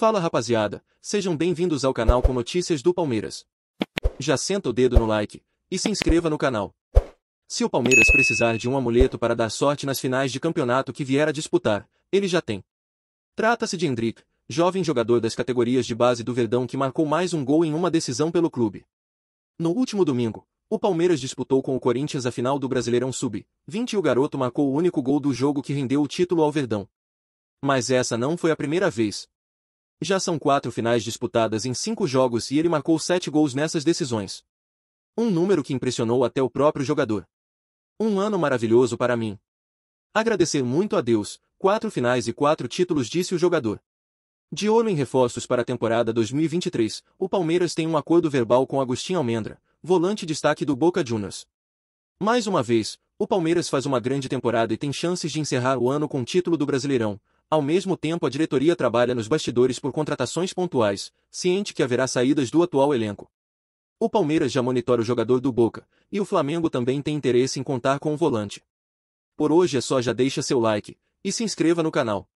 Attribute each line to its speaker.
Speaker 1: Fala rapaziada, sejam bem-vindos ao canal com notícias do Palmeiras. Já senta o dedo no like e se inscreva no canal. Se o Palmeiras precisar de um amuleto para dar sorte nas finais de campeonato que vier a disputar, ele já tem. Trata-se de Hendrick, jovem jogador das categorias de base do Verdão que marcou mais um gol em uma decisão pelo clube. No último domingo, o Palmeiras disputou com o Corinthians a final do Brasileirão Sub-20 e o garoto marcou o único gol do jogo que rendeu o título ao Verdão. Mas essa não foi a primeira vez já são quatro finais disputadas em cinco jogos e ele marcou sete gols nessas decisões. Um número que impressionou até o próprio jogador. Um ano maravilhoso para mim. Agradecer muito a Deus, quatro finais e quatro títulos disse o jogador. De olho em reforços para a temporada 2023, o Palmeiras tem um acordo verbal com Agostinho Almendra, volante destaque do Boca Juniors. Mais uma vez, o Palmeiras faz uma grande temporada e tem chances de encerrar o ano com o título do Brasileirão, ao mesmo tempo a diretoria trabalha nos bastidores por contratações pontuais, ciente que haverá saídas do atual elenco. O Palmeiras já monitora o jogador do Boca, e o Flamengo também tem interesse em contar com o volante. Por hoje é só já deixa seu like, e se inscreva no canal.